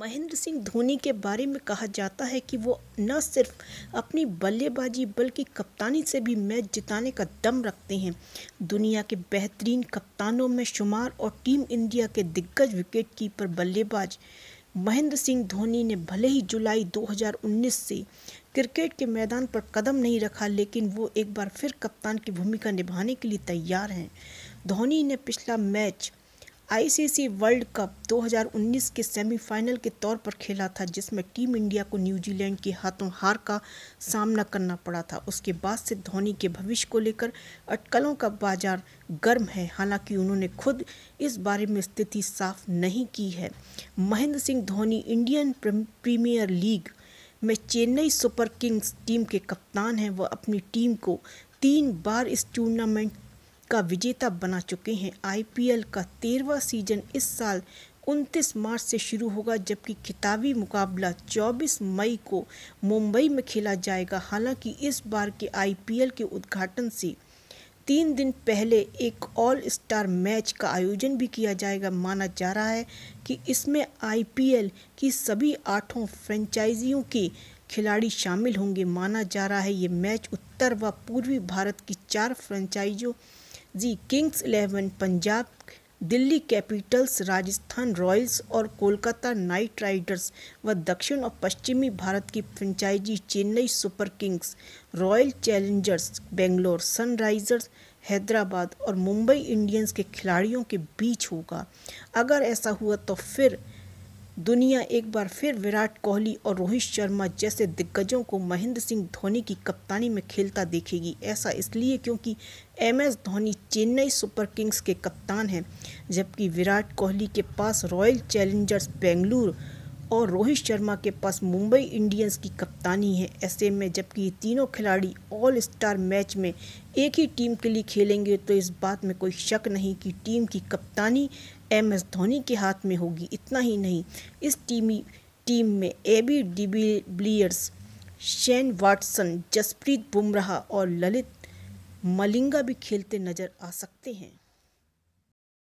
महेंद्र सिंह धोनी के बारे में कहा जाता है कि वो न सिर्फ अपनी बल्लेबाजी बल्कि कप्तानी से भी मैच जिताने का दम रखते हैं दुनिया के बेहतरीन कप्तानों में शुमार और टीम इंडिया के दिग्गज विकेट कीपर बल्लेबाज महेंद्र सिंह धोनी ने भले ही जुलाई 2019 से क्रिकेट के मैदान पर कदम नहीं रखा लेकिन वो एक बार फिर कप्तान की भूमिका निभाने के लिए तैयार हैं धोनी ने पिछला मैच आईसीसी वर्ल्ड कप 2019 के सेमीफाइनल के तौर पर खेला था जिसमें टीम इंडिया को न्यूजीलैंड के हाथों हार का सामना करना पड़ा था उसके बाद से धोनी के भविष्य को लेकर अटकलों का बाजार गर्म है हालांकि उन्होंने खुद इस बारे में स्थिति साफ नहीं की है Mahendra Singh Dhoni Indian Premier League में चेन्नई सुपर किंग्स टीम के कप्तान हैं वह अपनी टीम को तीन बार इस टूर्नामेंट का विजेता बना चुके हैं आईपीएल का तेरहवा सीजन इस साल 29 मार्च से शुरू होगा जबकि खिताबी मुकाबला 24 मई को मुंबई में खेला जाएगा हालांकि इस बार के आईपीएल के उद्घाटन से तीन दिन पहले एक ऑल स्टार मैच का आयोजन भी किया जाएगा माना जा रहा है कि इसमें आईपीएल की सभी आठों फ्रेंचाइजियों के खिलाड़ी शामिल होंगे माना जा रहा है ये मैच उत्तर व पूर्वी भारत की चार फ्रेंचाइजियों जी Kings Eleven Punjab Delhi Capitals Rajasthan Royals और कोलकाता नाइट राइडर्स व दक्षिण और पश्चिमी भारत की franchisee Chennai Super Kings Royal Challengers Bangalore Sunrisers Hyderabad और मुंबई इंडियंस के खिलाड़ियों के बीच होगा अगर ऐसा हुआ तो फिर दुनिया एक बार फिर विराट कोहली और रोहित शर्मा जैसे दिग्गजों को महेंद्र सिंह धोनी की कप्तानी में खेलता देखेगी ऐसा इसलिए क्योंकि M S Dhoni Chennai Super Kings के कप्तान हैं जबकि विराट कोहली के पास रॉयल चैलेंजर्स बेंगलुरु और रोहित शर्मा के पास मुंबई इंडियंस की कप्तानी है ऐसे में जबकि ये तीनों खिलाड़ी ऑल स्टार मैच में एक ही टीम के लिए खेलेंगे तो इस बात में कोई शक नहीं कि टीम की कप्तानी एम एस धोनी के हाथ में होगी इतना ही नहीं इस टीमी टीम में A B de Villiers Shane Watson Jasprit Bumrah और ललित मलिंगा भी खेलते नज़र आ सकते हैं